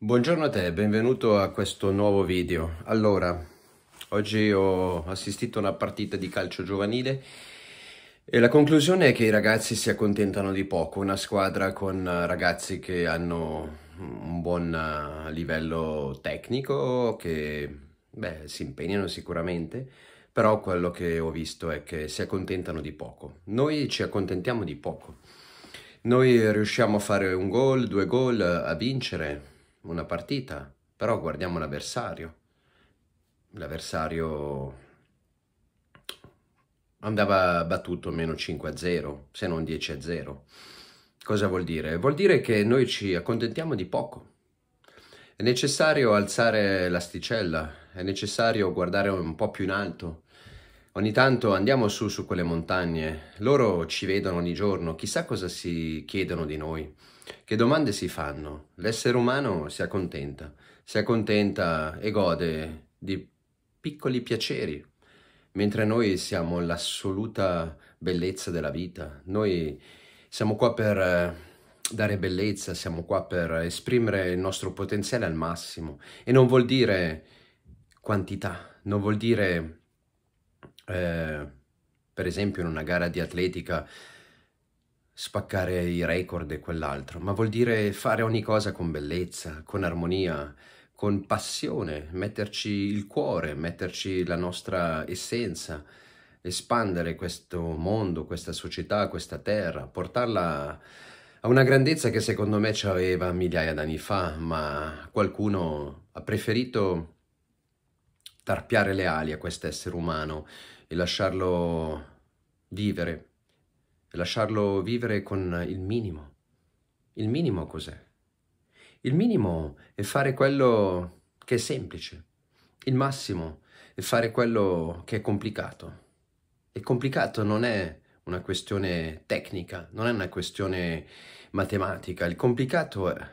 Buongiorno a te, benvenuto a questo nuovo video. Allora, oggi ho assistito a una partita di calcio giovanile e la conclusione è che i ragazzi si accontentano di poco. Una squadra con eh, ragazzi che hanno un buon eh, livello tecnico, che beh, si impegnano sicuramente, però quello che ho visto è che si accontentano di poco. Noi ci accontentiamo di poco. Noi riusciamo a fare un gol, due gol, eh, a vincere, una partita, però guardiamo l'avversario. L'avversario andava battuto meno 5 0, se non 10 0. Cosa vuol dire? Vuol dire che noi ci accontentiamo di poco. È necessario alzare l'asticella, è necessario guardare un po' più in alto. Ogni tanto andiamo su su quelle montagne, loro ci vedono ogni giorno, chissà cosa si chiedono di noi. Che domande si fanno? L'essere umano si accontenta, si accontenta e gode di piccoli piaceri, mentre noi siamo l'assoluta bellezza della vita. Noi siamo qua per eh, dare bellezza, siamo qua per esprimere il nostro potenziale al massimo e non vuol dire quantità, non vuol dire, eh, per esempio, in una gara di atletica spaccare i record e quell'altro, ma vuol dire fare ogni cosa con bellezza, con armonia, con passione, metterci il cuore, metterci la nostra essenza, espandere questo mondo, questa società, questa terra, portarla a una grandezza che secondo me ci aveva migliaia d'anni fa, ma qualcuno ha preferito tarpiare le ali a quest'essere umano e lasciarlo vivere lasciarlo vivere con il minimo. Il minimo cos'è? Il minimo è fare quello che è semplice. Il massimo è fare quello che è complicato. E complicato non è una questione tecnica, non è una questione matematica. Il complicato è,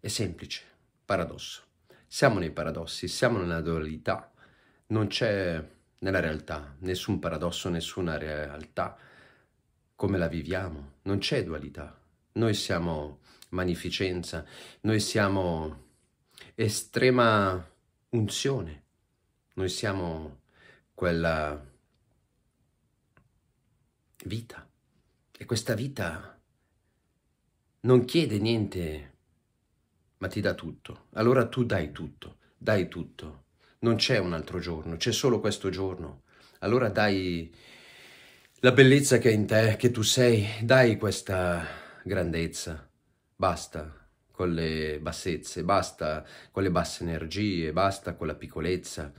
è semplice, paradosso. Siamo nei paradossi, siamo nella dualità. Non c'è nella realtà nessun paradosso, nessuna realtà come la viviamo, non c'è dualità. Noi siamo magnificenza, noi siamo estrema unzione, noi siamo quella vita e questa vita non chiede niente ma ti dà tutto. Allora tu dai tutto, dai tutto. Non c'è un altro giorno, c'è solo questo giorno. Allora dai la bellezza che è in te, che tu sei, dai questa grandezza. Basta con le bassezze, basta con le basse energie, basta con la piccolezza.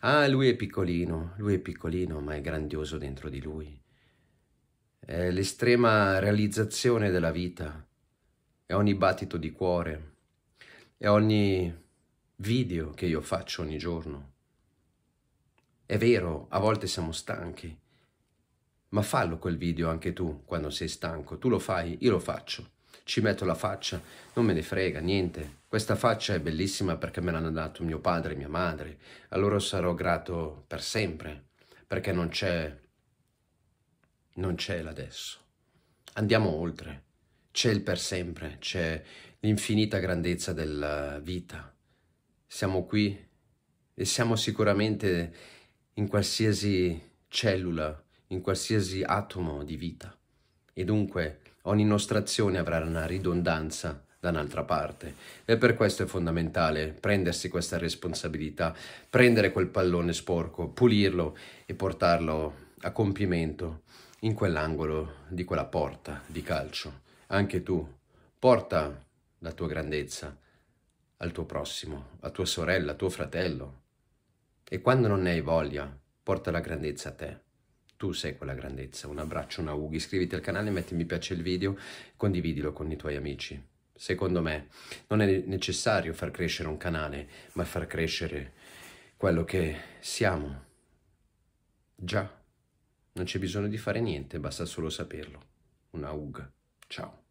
Ah, lui è piccolino, lui è piccolino, ma è grandioso dentro di lui. È l'estrema realizzazione della vita, è ogni battito di cuore, è ogni video che io faccio ogni giorno. È vero, a volte siamo stanchi, ma fallo quel video anche tu quando sei stanco. Tu lo fai, io lo faccio. Ci metto la faccia, non me ne frega niente. Questa faccia è bellissima perché me l'hanno dato mio padre e mia madre. A loro sarò grato per sempre perché non c'è. non c'è l'adesso. Andiamo oltre. C'è il per sempre, c'è l'infinita grandezza della vita. Siamo qui e siamo sicuramente in qualsiasi cellula in qualsiasi atomo di vita e dunque ogni nostra azione avrà una ridondanza da un'altra parte. E per questo è fondamentale prendersi questa responsabilità, prendere quel pallone sporco, pulirlo e portarlo a compimento in quell'angolo di quella porta di calcio. Anche tu porta la tua grandezza al tuo prossimo, a tua sorella, a tuo fratello. E quando non ne hai voglia, porta la grandezza a te tu sei quella grandezza. Un abbraccio, un auguri, iscriviti al canale, metti mi piace il video, condividilo con i tuoi amici. Secondo me non è necessario far crescere un canale, ma far crescere quello che siamo. Già, non c'è bisogno di fare niente, basta solo saperlo. Un aug. Ciao.